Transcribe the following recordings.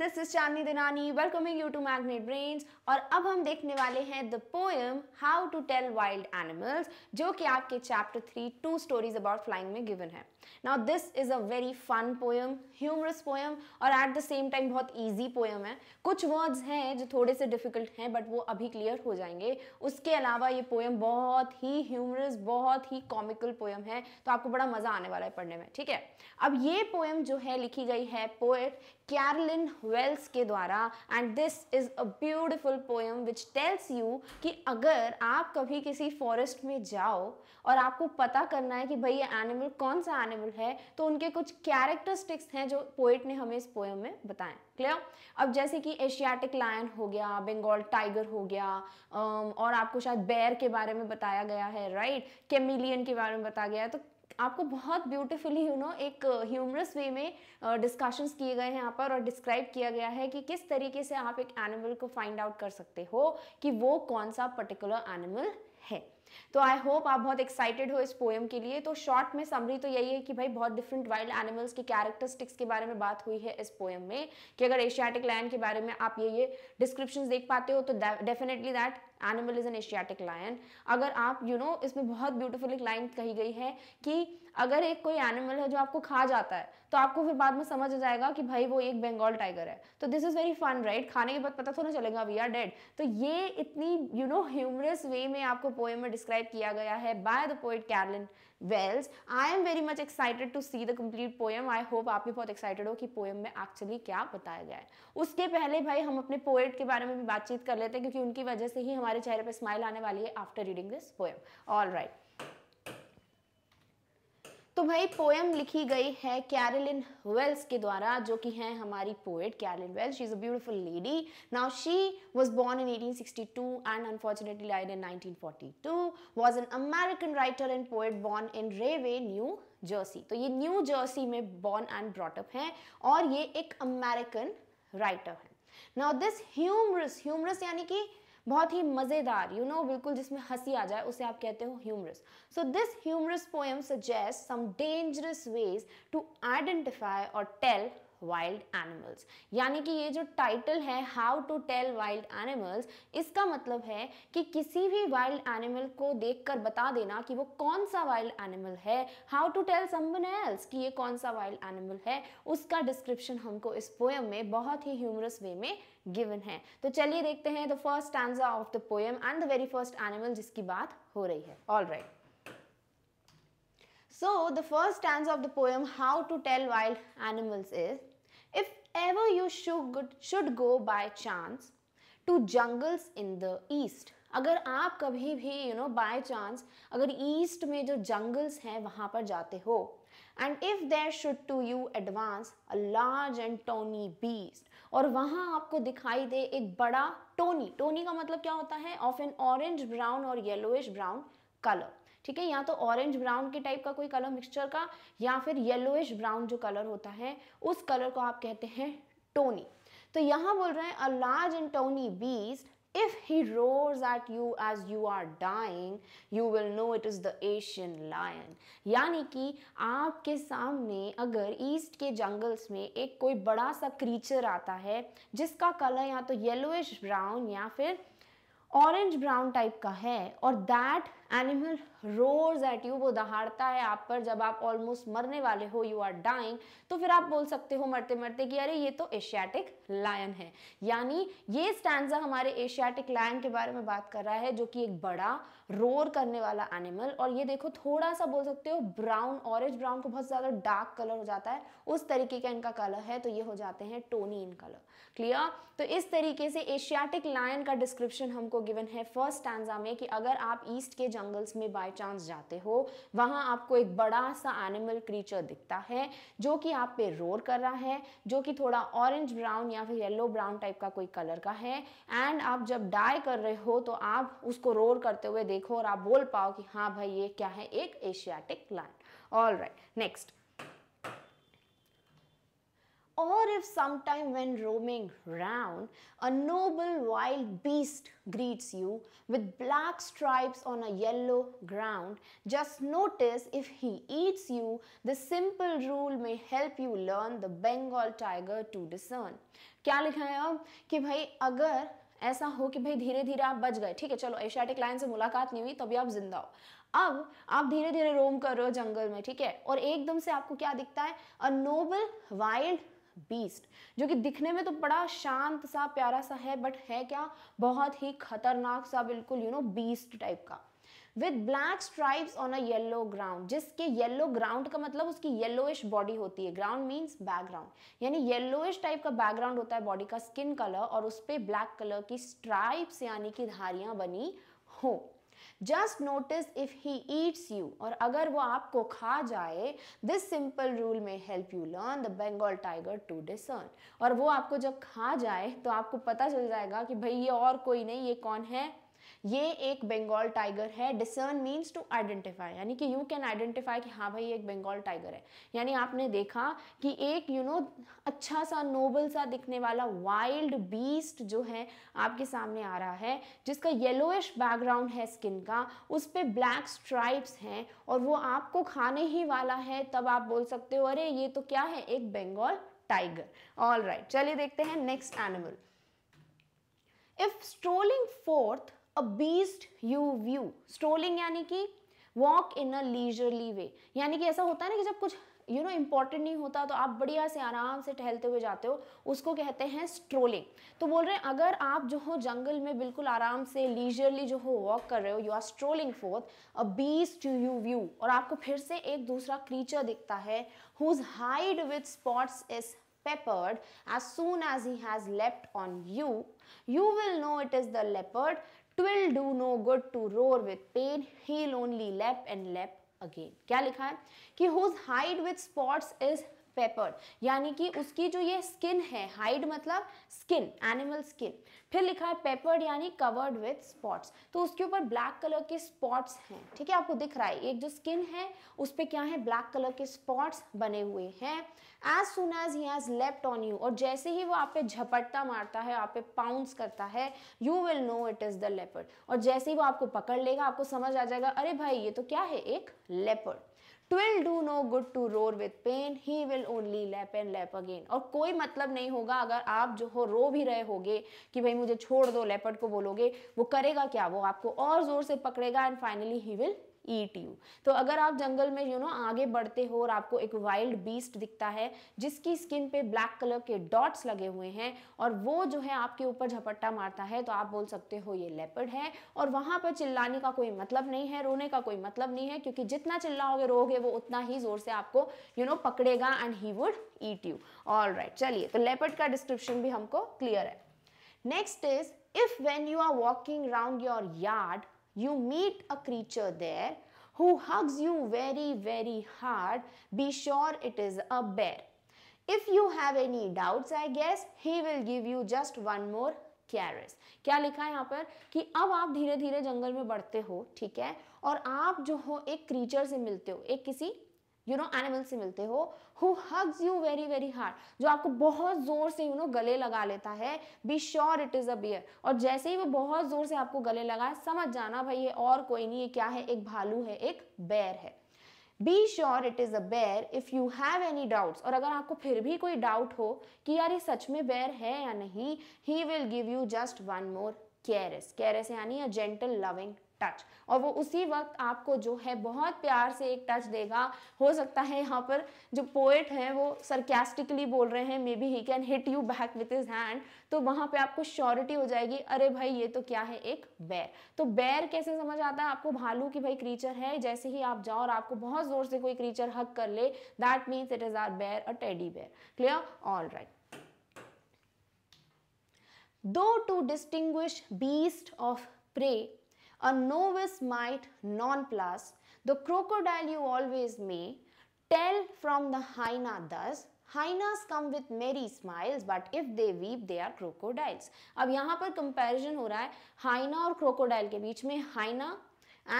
This is Chandni Dinani welcoming you to Magnet Brains और अब हम देखने वाले हैं the poem how to tell wild animals जो कि आपके chapter three two stories about flying में गिवन है now this is a very fun poem humorous poem और एट द सेम टाइम बहुत ईजी पोएम है कुछ वर्ड्स हैं जो थोड़े से डिफिकल्ट हैं बट वो अभी क्लियर हो जाएंगे उसके अलावा ये पोएम बहुत ही ह्यूमरस बहुत ही कॉमिकल पोएम है तो आपको बड़ा मज़ा आने वाला है पढ़ने में ठीक है अब ये पोएम जो है लिखी गई है पोएट कैरलिन वेल्स के द्वारा and this is a beautiful poem which tells you कि अगर आप कभी किसी फॉरेस्ट में जाओ और आपको पता करना है कि भाई ये एनिमल कौन सा एनिमल है तो उनके कुछ कैरेक्टरिस्टिक्स हैं जो पोएट ने हमें इस पोएम में बताए क्लियर अब जैसे कि एशियाटिक लायन हो गया बंगाल टाइगर हो गया um, और आपको शायद बैर के बारे में बताया गया है राइट केमिलियन के बारे में बताया गया है तो आपको बहुत ब्यूटीफुली यू नो एक ह्यूमरस uh, वे में डिस्कशंस uh, किए गए हैं यहाँ पर और डिस्क्राइब किया गया है कि किस तरीके से आप एक एनिमल को फाइंड आउट कर सकते हो कि वो कौन सा पर्टिकुलर एनिमल है तो आई होप आप बहुत एक्साइटेड हो इस पोएम के लिए तो शॉर्ट में समरी तो यही है कि भाई बहुत डिफरेंट वाइल्ड एनिमल्स के कैरेक्टरिस्टिक्स के बारे में बात हुई है इस पोएम में कि अगर एशियाटिक लैंड के बारे में आप ये ये डिस्क्रिप्शन देख पाते हो तो definitely that animal is an Asiatic lion अगर आप यू you नो know, इसमें बहुत ब्यूटीफुल एक लाइन कही गई है कि अगर एक कोई एनिमल है जो आपको खा जाता है तो आपको फिर बाद में समझ आ जाएगा कि भाई वो एक बंगाल टाइगर है तो this is very fun right खाने के बाद पता थोड़ा चलेगा वी आर डेड तो ये इतनी यू नो ह्यूमरस वे में आपको पोएम में डिस्क्राइब किया गया है by the poet Carolyn Wells I am very much excited to see the complete poem I hope आप भी बहुत एक्साइटेड हो कि पोएम में एक्चुअली क्या बताया गया है उसके पहले भाई हम अपने पोएट के बारे में भी बातचीत कर लेते हैं क्योंकि उनकी वजह से ही हमारे चेहरे पर स्माइल आने वाली है after reading this poem all right तो भाई पोएम लिखी गई है कैरलिन वेल्स के द्वारा जो कि हैं हमारी poet Carolyn Wells she is a beautiful lady now she was born in 1862 and unfortunately died in 1942 was an American writer and poet born in Rahway New Jersey तो ये न्यू जर्सी में born and brought up हैं और ये एक American writer हैं now this humorous humorous यानी कि बहुत ही मज़ेदार यू नो बिल्कुल जिसमें हंसी आ जाए उसे आप कहते हो humorous so this humorous poem suggest some dangerous ways to identify और टेल वाइल्ड एनिमल्स यानी कि ये जो टाइटल है how to tell wild animals इसका मतलब है कि किसी भी वाइल्ड एनिमल को देखकर बता देना कि वो कौन सा वाइल्ड एनिमल है how to tell someone else कि ये कौन सा वाइल्ड एनिमल है उसका डिस्क्रिप्शन हमको इस पोएम में बहुत ही ह्यूमरस वे में गिवन है तो चलिए देखते हैं the first stanza of the poem and the very first animal जिसकी बात हो रही है all right So the first stanza of the poem How to Tell Wild Animals is ever you should, should go by chance to jungles in the east, अगर आप कभी भी you know by chance अगर east में जो jungles हैं वहां पर जाते हो and if there should to you advance a large and tawny beast और वहां आपको दिखाई दे एक बड़ा टोनी टोनी का मतलब क्या होता है ऑफ एन ऑरेंज ब्राउन और येलोइश ब्राउन कलर ठीक है या तो ऑरेंज ब्राउन के टाइप का कोई कलर मिक्सचर का या फिर येलोइश ब्राउन जो कलर होता है उस कलर को आप कहते हैं टोनी तो यहाँ बोल रहे हैं a large and tawny beast if he roars at you as you are dying you will know it is the Asian lion यानी कि आपके सामने अगर ईस्ट के जंगल्स में एक कोई बड़ा सा क्रीचर आता है जिसका कलर या तो येलोइश ब्राउन या फिर ऑरेंज ब्राउन टाइप का है और that animal roars at you वो दहाड़ता है आप पर जब आप ऑलमोस्ट मरने वाले हो यू आर डाइंग तो फिर आप बोल सकते हो मरते मरते कि अरे ये तो एशियाटिक लायन है यानी ये स्टैंडा हमारे एशियाटिक लायन के बारे में बात कर रहा है जो कि एक बड़ा रोर करने वाला एनिमल और ये देखो थोड़ा सा बोल सकते हो ब्राउन ऑरेंज ब्राउन को बहुत ज़्यादा डार्क कलर हो जाता है उस तरीके का इनका कलर है तो ये हो जाते हैं टोनी इन कलर क्लियर तो इस तरीके से एशियाटिक लायन का डिस्क्रिप्शन हमको गिवन है फर्स्ट स्टैंडा में कि अगर आप ईस्ट के जंगल्स में बाय चांस जाते हो वहाँ आपको एक बड़ा सा एनिमल क्रीचर दिखता है जो कि आप पे रोर कर रहा है जो कि थोड़ा ऑरेंज ब्राउन या फिर येलो ब्राउन टाइप का कोई कलर का है एंड आप जब डाई कर रहे हो तो आप उसको रोर करते हुए देखो और आप बोल पाओ कि हाँ भाई ये क्या है एक Asiatic lion all right next or if sometime when roaming round, a noble wild beast greets you with black stripes on a yellow ground, just notice if he eats you, the simple rule may help you learn the Bengal tiger to discern. क्या लिखा है अब कि भाई अगर ऐसा हो कि भाई धीरे धीरे आप बच गए ठीक है चलो एशियाटिक लाइन से मुलाकात नहीं हुई तभी आप जिंदा हो अब आप धीरे धीरे रोम कर रहे हो जंगल में ठीक है और एकदम से आपको क्या दिखता है अ नोबल वाइल्ड बीस्ट जो कि दिखने में तो बड़ा शांत सा प्यारा सा है बट है क्या बहुत ही खतरनाक सा बिल्कुल यू नो बीस्ट टाइप का with black stripes on a yellow ground जिसके येलो ग्राउंड का मतलब उसकी येलोइश बॉडी होती है ग्राउंड मीन्स बैकग्राउंड यानी येलोइश टाइप का बैकग्राउंड होता है बॉडी का स्किन कलर और उस पर ब्लैक कलर की स्ट्राइप्स यानी कि धारियां बनी हो just notice if he eats you और अगर वो आपको खा जाए this simple rule may help you learn the Bengal tiger to discern और वो आपको जब खा जाए तो आपको पता चल जाएगा कि भाई ये और कोई नहीं ये कौन है ये एक बंगाल टाइगर है डिसर्न मीन्स टू आइडेंटिफाई यानी कि यू कैन आइडेंटिफाई कि हाँ भाई एक बंगाल टाइगर है यानी आपने देखा कि एक यू you नो know, अच्छा सा नोबल सा दिखने वाला वाइल्ड बीस्ट जो है आपके सामने आ रहा है जिसका येलोइश बैकग्राउंड है स्किन का उस पर ब्लैक स्ट्राइप्स हैं और वो आपको खाने ही वाला है तब आप बोल सकते हो अरे ये तो क्या है एक बंगाल टाइगर ऑल राइट चलिए देखते हैं next animal if strolling forth a beast you view strolling यानी कि वॉक इन अ लीजरली वे यानी कि ऐसा होता है ना कि जब कुछ यू नो इम्पॉर्टेंट नहीं होता तो आप बढ़िया से आराम से टहलते हुए जाते हो उसको कहते हैं स्ट्रोलिंग तो बोल रहे हैं अगर आप जो हो जंगल में बिल्कुल आराम से लीजरली जो हो वॉक कर रहे हो you are strolling forth a beast to you view और आपको फिर से एक दूसरा क्रीचर दिखता है whose hide with spots is peppered as soon as he has leapt on you you will know it is the leopard twill do no good to roar with pain heal only लेप and लेप again क्या लिखा है कि whose hide with spots is paper यानी कि उसकी जो ये स्किन है हाइड मतलब स्किन एनिमल स्किन फिर लिखा है पेपर्ड यानी कवर्ड विथ स्पॉट्स तो उसके ऊपर ब्लैक कलर के स्पॉट्स हैं ठीक है आपको दिख रहा है एक जो स्किन है उस पर क्या है ब्लैक कलर के स्पॉट्स बने हुए हैं as soon as he has left on you और जैसे ही वो आप पे झपटता मारता है आप पे पाउंस करता है you will know it is the leopard और जैसे ही वो आपको पकड़ लेगा आपको समझ आ जाएगा अरे भाई ये तो क्या है एक leopard twill do no good to roar with pen he will only lap and lap again और कोई मतलब नहीं होगा अगर आप जो हो रो भी रहे होगे कि भाई मुझे छोड़ दो लेपर्ड को बोलोगे वो करेगा क्या वो आपको और ज़ोर से पकड़ेगा and finally he will eat you तो अगर आप जंगल में यू you नो know, आगे बढ़ते हो और आपको एक वाइल्ड बीस्ट दिखता है जिसकी स्किन पे ब्लैक कलर के डॉट्स लगे हुए हैं और वो जो है आपके ऊपर झपट्टा मारता है तो आप बोल सकते हो ये लेपर्ड है और वहां पर चिल्लाने का कोई मतलब नहीं है रोने का कोई मतलब नहीं है क्योंकि जितना चिल्लाओगे रोगे वो उतना ही जोर से आपको यू you नो know, पकड़ेगा and he would eat you all चलिए तो लेपर्ड का डिस्क्रिप्शन भी हमको क्लियर है next is if when you are walking round your yard You meet a creature there who hugs you very, very hard. Be sure it is a bear. If you have any doubts, I guess, he will give you just one more caress. क्या लिखा है यहाँ पर कि अब आप धीरे धीरे जंगल में बढ़ते हो ठीक है और आप जो हो एक क्रीचर से मिलते हो एक किसी यू नो एनिमल से मिलते हो who hugs you very very hard जो आपको बहुत जोर से यू you नो know, गले लगा लेता है be sure it is a bear और जैसे ही वो बहुत जोर से आपको गले लगाए समझ जाना भाई ये और कोई नहीं ये क्या है एक भालू है एक बैर है be sure it is a bear if you have any doubt और अगर आपको फिर भी कोई डाउट हो कि यार ये सच में बैर है या नहीं he will give you just one more caress caress यानी अ जेंटल लविंग टच और वो उसी वक्त आपको जो है बहुत प्यार से एक टच देगा हो सकता है यहाँ पर जो पोएट है वो सरकेस्टिकली बोल रहे हैं may be he can hit you back with his hand तो वहाँ पे आपको श्योरिटी हो जाएगी अरे भाई ये तो क्या है एक बैर तो बैर कैसे समझ आता है आपको भालू की भाई क्रीचर है जैसे ही आप जाओ और आपको बहुत जोर से कोई क्रीचर हक कर ले that means it is are bear a teddy bear clear all right though to distinguish beast of prey a novice might nonplus, the crocodile you always may, tell from the hyena thus, Hyenas come with merry smiles, but if they weep, they are crocodiles. अब यहाँ पर comparison हो रहा है हाइना और crocodile के बीच में हाइना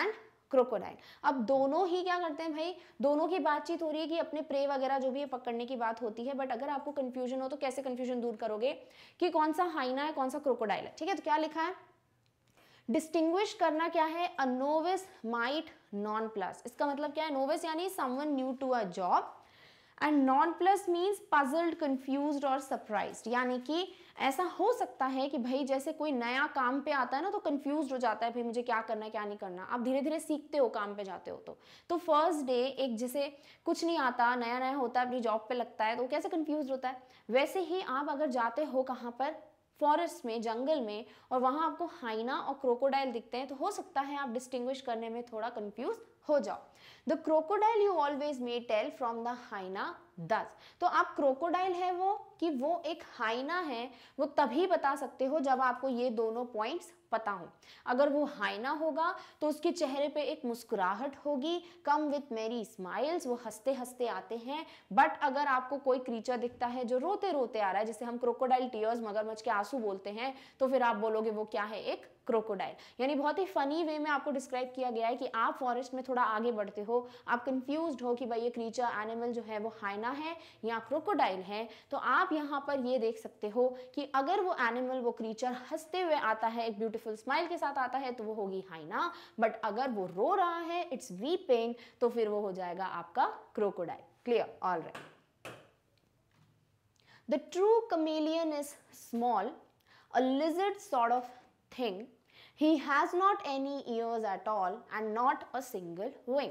and क्रोकोडाइल अब दोनों ही क्या करते हैं भाई दोनों की बातचीत हो रही है कि अपने प्रे वगैरह जो भी है पकड़ने की बात होती है बट अगर आपको कन्फ्यूजन हो तो कैसे कन्फ्यूजन दूर करोगे कि कौन सा हाइना है कौन सा क्रोकोडाइल है ठीक है तो क्या लिखा है डिस्टिंग्विश करना क्या है a novice might nonplus इसका मतलब क्या है नोविस यानी someone new to a job and nonplus means puzzled confuse और सरप्राइज यानी कि ऐसा हो सकता है कि भाई जैसे कोई नया काम पे आता है ना तो कंफ्यूज हो जाता है भाई मुझे क्या करना है क्या नहीं करना आप धीरे धीरे सीखते हो काम पे जाते हो तो तो फर्स्ट डे एक जिसे कुछ नहीं आता नया नया होता है अपनी जॉब पे लगता है तो कैसे कंफ्यूज होता है वैसे ही आप अगर जाते हो कहाँ पर फॉरेस्ट में जंगल में और वहाँ आपको हाइना और क्रोकोडाइल दिखते हैं तो हो सकता है आप डिस्टिंग्विश करने में थोड़ा कंफ्यूज हो जाओ the crocodile you always may tell from the hyena thus तो आप क्रोकोडाइल है वो कि वो एक हाइना है वो तभी बता सकते हो जब आपको ये दोनों पॉइंट्स पता हो अगर वो हाइना होगा तो उसके चेहरे पे एक मुस्कुराहट होगी कम विथ मेरी स्माइल्स वो हंसते हंसते आते हैं बट अगर आपको कोई क्रीचर दिखता है जो रोते रोते आ रहा है जिसे हम क्रोकोडाइल टीयर्स मगरमच्छ के आंसू बोलते हैं तो फिर आप बोलोगे वो क्या है एक क्रोकोडाइल यानी बहुत ही फनी वे में आपको डिस्क्राइब किया गया है कि आप फॉरेस्ट में थोड़ा आगे बढ़ते हो आप कंफ्यूज हो कि भाई ये क्रीचर एनिमल जो है वो हाइना पिराना है या क्रोकोडाइल है तो आप यहाँ पर ये देख सकते हो कि अगर वो एनिमल वो क्रीचर हंसते हुए आता है एक ब्यूटीफुल स्माइल के साथ आता है तो वो होगी हाइना बट अगर वो रो रहा है इट्स वीपिंग तो फिर वो हो जाएगा आपका crocodile clear all right The true chameleon is small, a lizard sort of thing. He has not any ears at all and not a single wing.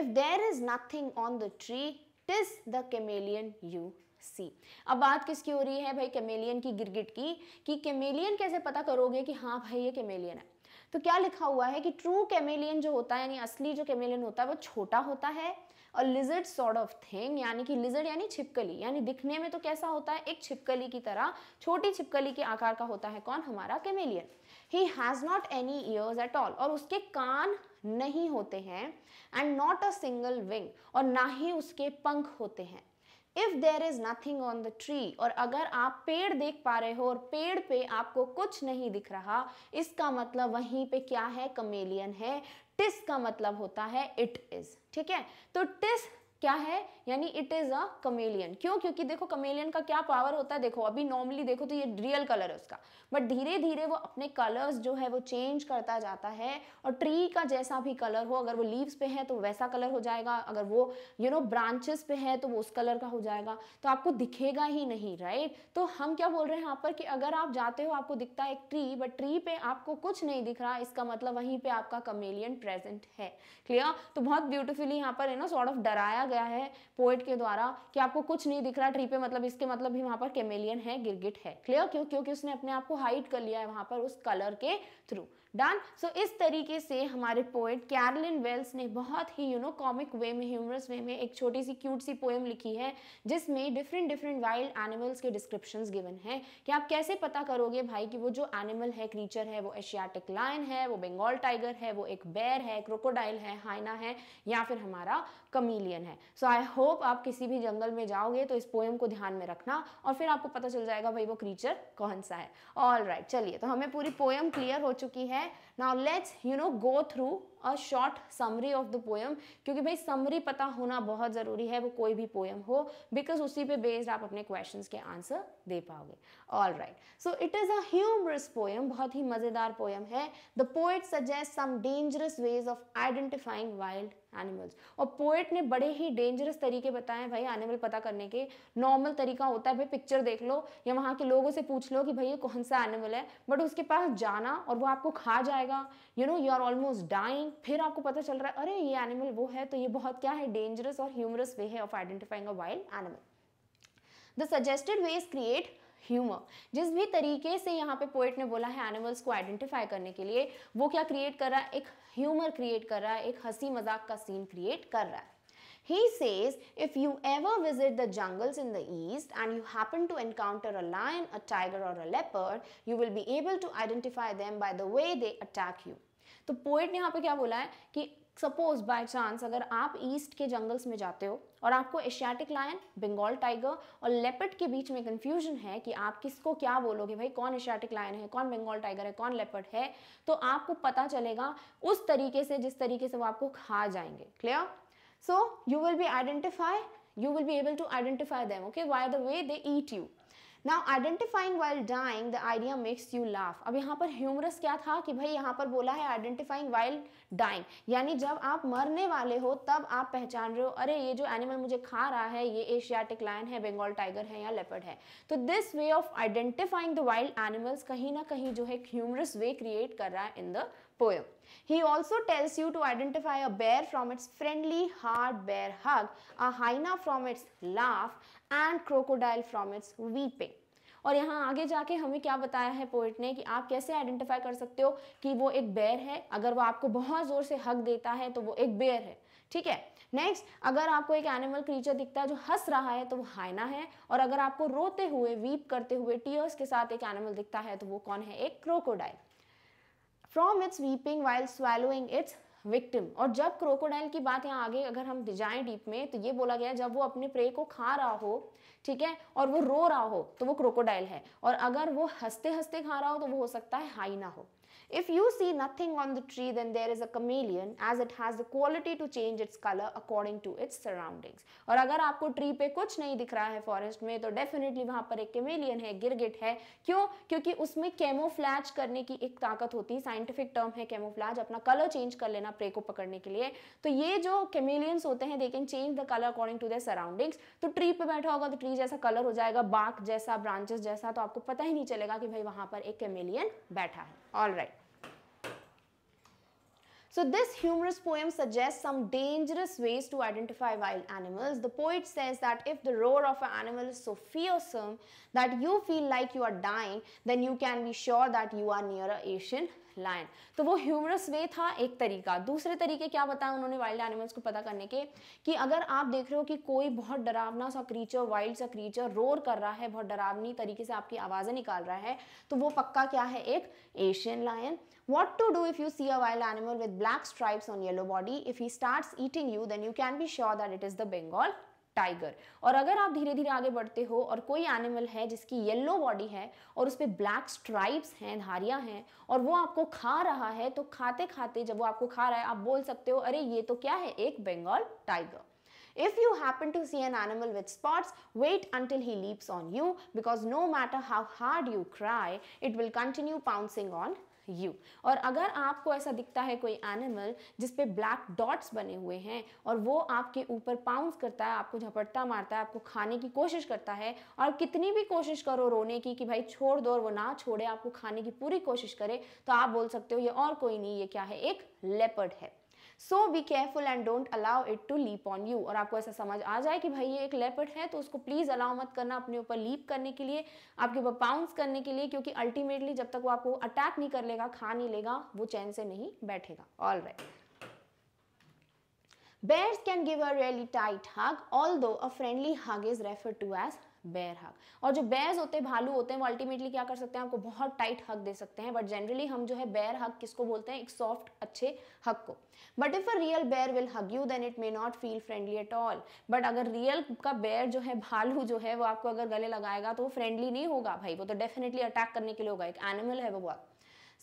If there is nothing on the tree, TISS the केमेलियन you see अब बात किसकी हो रही है भाई केमेलियन की गिरगिट की कि केमेलियन कैसे पता करोगे कि हाँ भाई ये केमेलियन है तो क्या लिखा हुआ है कि ट्रू केमेलियन जो होता है यानी असली जो केमेलियन होता है वो छोटा होता है और लिजर्ड सॉर्ट ऑफ थिंग यानी कि लिजर्ड यानी छिपकली यानी दिखने में तो कैसा होता है एक छिपकली की तरह छोटी छिपकली के आकार का होता है कौन हमारा chameleon he has not any ears at all और उसके कान नहीं होते हैं and not a single wing और ना ही उसके पंख होते हैं if there is nothing on the tree और अगर आप पेड़ देख पा रहे हो और पेड़ पे आपको कुछ नहीं दिख रहा इसका मतलब वहीं पे क्या है कमेलियन है टिस का मतलब होता है इट इज़ ठीक है तो टिस क्या है यानी इट इज अ कमेलियन क्यों क्योंकि देखो कमेलियन का क्या पावर होता है देखो अभी नॉर्मली देखो तो ये रियल कलर है उसका बट धीरे धीरे वो अपने कलर्स जो है वो चेंज करता जाता है और ट्री का जैसा भी कलर हो अगर वो लीव्स पे है तो वैसा कलर हो जाएगा अगर वो यू नो ब्रांचेस पे है तो वो उस कलर का हो जाएगा तो आपको दिखेगा ही नहीं राइट तो हम क्या बोल रहे हैं यहाँ पर कि अगर आप जाते हो आपको दिखता है एक ट्री बट ट्री पे आपको कुछ नहीं दिख रहा इसका मतलब वहीं पे आपका कमेलियन प्रेजेंट है क्लियर तो बहुत ब्यूटीफुली यहाँ पर है ना सॉर्ट ऑफ डराया गया है पोएट के द्वारा कि आपको कुछ नहीं दिख रहा ट्री पे मतलब इसके मतलब भी वहां पर केमेलियन है गिरगिट है क्लियर क्यों क्योंकि उसने अपने आप को हाइड कर लिया है वहां पर उस कलर के थ्रू डन सो इस तरीके से हमारे पोएट कैरलिन वेल्स ने बहुत ही यू नो कॉमिक वे में ह्यूमरस वे में एक छोटी सी क्यूट सी पोएम लिखी है जिसमें डिफरेंट डिफरेंट वाइल्ड एनिमल्स के डिस्क्रिप्शन गिवन है कि आप कैसे पता करोगे भाई कि वो जो एनिमल है क्रीचर है वो एशियाटिक लाइन है वो बंगाल टाइगर है वो एक बेर है क्रोकोडाइल है हाइना है या फिर हमारा कमीलियन है सो आई होप आप किसी भी जंगल में जाओगे तो इस पोएम को ध्यान में रखना और फिर आपको पता चल जाएगा भाई वो क्रीचर कौन सा है ऑल राइट right, चलिए तो हमें पूरी पोएम क्लियर हो चुकी है है now let's you know go through a short summary of the poem क्योंकि भाई समरी पता होना बहुत ज़रूरी है वो कोई भी पोएम हो बिकॉज उसी पे बेस्ड आप अपने क्वेश्चन के आंसर दे पाओगे all right so it is a poem बहुत ही मज़ेदार पोएम है the poet suggest some dangerous ways of identifying wild animals और पोएट ने बड़े ही डेंजरस तरीके बताए भाई एनिमल पता करने के नॉर्मल तरीका होता है भाई पिक्चर देख लो या वहाँ के लोगों से पूछ लो कि भाई ये कौन सा एनिमल है बट उसके पास जाना और वो आपको खा जाए पाएगा you know you are almost dying फिर आपको पता चल रहा है अरे ये एनिमल वो है तो ये बहुत क्या है डेंजरस और ह्यूमरस वे है of identifying a wild animal the suggested way is create humour जिस भी तरीके से यहाँ पे पोइट ने बोला है एनिमल्स को आइडेंटिफाई करने के लिए वो क्या क्रिएट कर रहा है एक ह्यूमर क्रिएट कर रहा है एक हंसी मजाक का सीन क्रिएट कर रहा है He says, if you ever visit the jungles in the east and you happen to encounter a lion, a tiger or a leopard, you will be able to identify them by the way they attack you. तो poet ने यहाँ पे क्या बोला है कि suppose bye chance अगर आप ईस्ट के जंगल्स में जाते हो और आपको एशियाटिक लायन बंगाल टाइगर और लेपर्ड के बीच में कंफ्यूजन है कि आप किसको क्या बोलोगे भाई कौन एशियाटिक लायन है कौन बंगाल टाइगर है कौन लेपर्ड है तो आपको पता चलेगा उस तरीके से जिस तरीके से वो आपको खा जाएंगे clear So you will be identify, you will be able to identify them, okay, by the way they eat you. Now identifying while dying the idea makes you laugh अब यहाँ पर ह्यूमरस क्या था कि भाई यहाँ पर बोला है आइडेंटिफाइंग वाइल डाइंग यानी जब आप मरने वाले हो तब आप पहचान रहे हो अरे ये जो एनिमल मुझे खा रहा है ये एशियाटिक लाइन है बंगाल टाइगर है या लेपर्ड है तो this way of identifying the wild animals कहीं ना कहीं जो है ह्यूमरस वे क्रिएट कर रहा है in the poem He also tells you to identify a bear from its friendly hard bear hug, a hyena from its laugh, and crocodile from its weeping और यहाँ आगे जाके हमें क्या बताया है पोइट ने कि आप कैसे आइडेंटिफाई कर सकते हो कि वो एक बेर है अगर वो आपको बहुत ज़ोर से हक देता है तो वो एक बेयर है ठीक है नेक्स्ट अगर आपको एक एनिमल क्रीचर दिखता है जो हंस रहा है तो वो हाइना है और अगर आपको रोते हुए वीप करते हुए टीयर्स के साथ एक एनिमल दिखता है तो वो कौन है एक crocodile from its weeping while swallowing its victim और जब क्रोकोडाइल की बात यहाँ आगे अगर हम जाए डीप में तो ये बोला गया जब वो अपने प्रे को खा रहा हो ठीक है और वो रो रहा हो तो वो क्रोकोडाइल है और अगर वो हंसते हंसते खा रहा हो तो वो हो सकता है हाइना हो If you see nothing on the tree, then there is a chameleon as it has the quality to change its color according to its surroundings. और अगर आपको ट्री पे कुछ नहीं दिख रहा है फॉरेस्ट में तो डेफिनेटली वहाँ पर एक कैमेलियन है गिरगिट है क्यों क्योंकि उसमें कैमोफ्लैज करने की एक ताकत होती है साइंटिफिक टर्म है कैमोफ्लैज अपना कलर चेंज कर लेना प्रे को पकड़ने के लिए तो ये जो कैमेलियंस होते हैं they can change the colour according to their surroundings तो ट्री पे बैठा होगा तो ट्री जैसा कलर हो जाएगा बाक जैसा ब्रांचेस जैसा तो आपको पता ही नहीं चलेगा कि भाई वहाँ पर एक कैमेलियन बैठा है all right right. So this humorous poem suggests some dangerous ways to identify wild animals. The poet says that if the roar of an animal is so fearsome that you feel like you are dying, then you can be sure that you are near an Asian lion तो वो humorous way था एक तरीका दूसरे तरीके क्या बताया उन्होंने वाइल्ड एनिमल्स को पता करने के कि अगर आप देख रहे हो कि कोई बहुत डरावना सा क्रीचर वाइल्ड सा क्रीचर रोर कर रहा है बहुत डरावनी तरीके से आपकी आवाज़ें निकाल रहा है तो वो पक्का क्या है एक Asian lion what to do if you see a wild animal with black stripes on yellow body if he starts eating you then you can be sure that it is the bengal tiger और अगर आप धीरे धीरे आगे बढ़ते हो और कोई एनिमल है जिसकी येलो बॉडी है और उस पर ब्लैक स्ट्राइप्स हैं धारियां हैं और वो आपको खा रहा है तो खाते खाते जब वो आपको खा रहा है आप बोल सकते हो अरे ये तो क्या है एक Bengal tiger If you happen to see an animal with spots, wait until he leaps on you because no matter how hard you cry, it will continue pouncing on you और अगर आपको ऐसा दिखता है कोई एनिमल जिस पे ब्लैक डॉट्स बने हुए हैं और वो आपके ऊपर पाउंस करता है आपको झपटता मारता है आपको खाने की कोशिश करता है और कितनी भी कोशिश करो रोने की कि भाई छोड़ दो और वो ना छोड़े आपको खाने की पूरी कोशिश करे तो आप बोल सकते हो ये और कोई नहीं ये क्या है एक लेपर्ड है so be careful and don't allow it to leap on you और आपको ऐसा समझ आ जाए कि भाई ये एक लेपर्ड है तो उसको प्लीज़ अलाउ मत करना अपने ऊपर लीप करने के लिए आपके ऊपर पाउंस करने के लिए क्योंकि अल्टीमेटली जब तक वो आपको अटैक नहीं कर लेगा खा नहीं लेगा वो चैन से नहीं बैठेगा all right Bears can give a really tight hug, though a friendly hug is refer to as bear hug और जो बेयर्स होते हैं भालू होते हैं वो अल्टीमेटली क्या कर सकते हैं आपको बहुत टाइट हक दे सकते हैं बट जनरली हम जो है बेयर हक किसको बोलते हैं एक सॉफ्ट अच्छे हक को but if a real bear will hug you then it may not feel friendly at all but अगर रियल का बेयर जो है भालू जो है वो आपको अगर गले लगाएगा तो वो फ्रेंडली नहीं होगा भाई वो तो डेफिनेटली अटैक करने के लिए होगा एक एनिमल है वो बहुत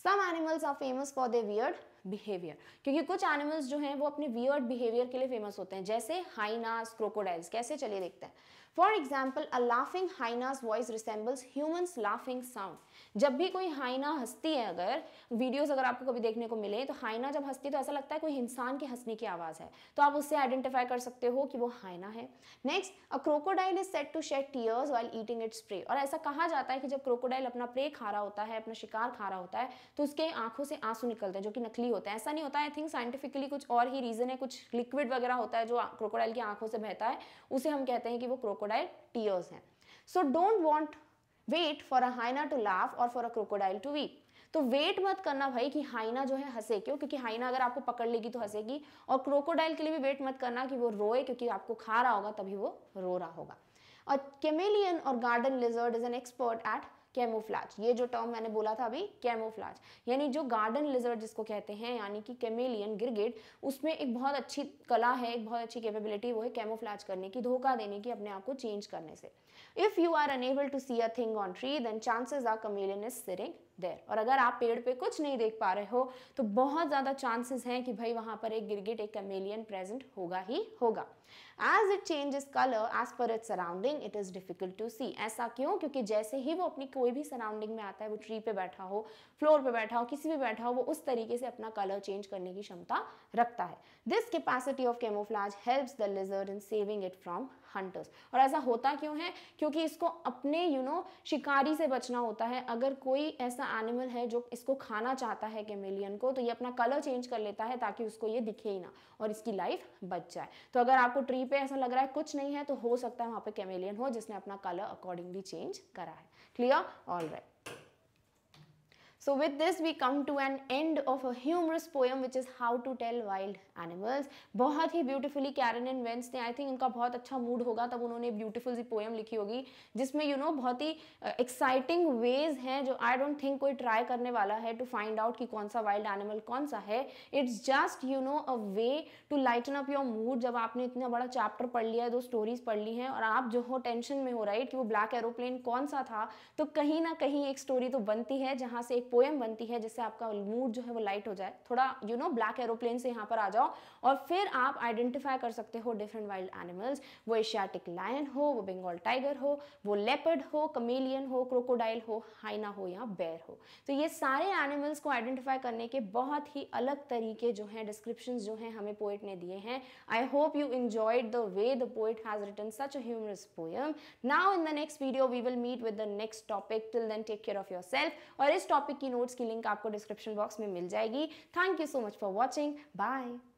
some animals are famous for they weird behaviour क्योंकि कुछ एनिमल्स जो हैं वो अपने वियर्ड बिहेवियर के लिए फेमस होते हैं जैसे हाइनास क्रोकोडाइल्स कैसे चलिए देखते हैं For example, a laughing hyena's voice resembles human's laughing sound. जब भी कोई हाइना हंसती है अगर वीडियोस अगर आपको कभी देखने को मिले तो हाइना जब हंसती है तो ऐसा लगता है कोई इंसान के हंसने की आवाज़ है तो आप उससे आइडेंटिफाई कर सकते हो कि वो हाइना है next a crocodile is said to shed tears while eating its prey और ऐसा कहा जाता है कि जब क्रोकोडाइल अपना प्रे खा रहा होता है अपना शिकार खा रहा होता है तो उसके आंखों से आंसू निकलते हैं जो कि नकली होता है ऐसा नहीं होता आई थिंक साइंटिफिकली कुछ और ही रीज़न है कुछ लिक्विड वगैरह होता है जो क्रोकोडाइल की आंखों से बहता है उसे हम कहते हैं कि वो क्रोकोडाइल टीयर्स है so don't want wait for a hyena to laugh और for a crocodile to weep तो वेट मत करना भाई कि हाइना जो है हंसे क्यों क्योंकि हाइना अगर आपको पकड़ लेगी तो हंसेगी और क्रोकोडाइल के लिए भी वेट मत करना कि वो रोए क्योंकि आपको खा रहा होगा तभी वो रो रहा होगा और केमेलियन और garden lizard is an expert at camouflage ये जो टर्म मैंने बोला था अभी कैमोफ्लाज यानी जो गार्डन लिजर्ड जिसको कहते हैं यानी कि कैमेलियन गिरगिट उसमें एक बहुत अच्छी कला है एक बहुत अच्छी कैपेबिलिटी वो है कैमोफ्लाज करने की धोखा देने की अपने आप को चेंज करने से if you are unable to see a thing on tree then chances are chameleon is sitting there और अगर आप पेड़ पे कुछ नहीं देख पा रहे हो तो बहुत ज़्यादा चांसेस हैं कि भाई वहां पर एक गिरगिट एक कमेलियन प्रेजेंट होगा ही होगा as it changes colour as per it surrounding it is difficult to see ऐसा क्यों क्योंकि जैसे ही वो अपनी कोई भी सराउंडिंग में आता है वो ट्री पे बैठा हो फ्लोर पे बैठा हो किसी भी बैठा हो वो उस तरीके से अपना कलर चेंज करने की क्षमता रखता है this capacity of camouflage help the lizard in saving it from hunters और ऐसा होता क्यों है क्योंकि इसको अपने यू you नो know, शिकारी से बचना होता है अगर कोई ऐसा एनिमल है जो इसको खाना चाहता है केमिलियन को तो ये अपना कलर चेंज कर लेता है ताकि उसको ये दिखे ही ना और इसकी लाइफ बच जाए तो अगर आपको ट्री पे ऐसा लग रहा है कुछ नहीं है तो हो सकता है वहां पे कैमेलियन हो जिसने अपना कलर अकॉर्डिंगली चेंज करा है clear all right So with this we come to an end of a humorous poem which is how to tell wild animals. bahut hi beautifully Karen and wens ne I think unka bahut acha mood hoga tab unhone beautiful si poem likhi hogi jisme you know बहुत ही exciting ways hain jo I don't think koi try karne wala hai to find out ki kaun sa wild animal kaun sa hai It's just you know a way to lighten up your mood jab aapne itna bada chapter pad liya hai do stories pad li hain aur aap jo ho tension mein ho right, ki wo black aeroplane kaun sa tha to kahin na kahin ek story to banti hai jahan se एक poem बनती है जिससे आपका mood जो है वो light हो जाए थोड़ा यू नो ब्लैक एरोप्लेन से यहाँ पर आ जाओ और फिर आप आइडेंटिफाई कर सकते हो डिफरेंट वाइल्ड एनिमल्स वो एशियाटिक लायन हो वो बंगाल टाइगर हो वो लेपर्ड हो कमेलियन हो क्रोकोडाइल हो हाइना हो या बेर हो तो ये सारे एनिमल्स को आइडेंटिफाई करने के बहुत ही अलग तरीके जो हैं डिस्क्रिप्शन जो हैं हमें पोइट ने दिए हैं I hope you enjoyed the way the poet has written such a poem now in the next video we will meet with the next topic till then take care of your और इस topic की notes की link आपको description box में मिल जाएगी thank you so much for watching bye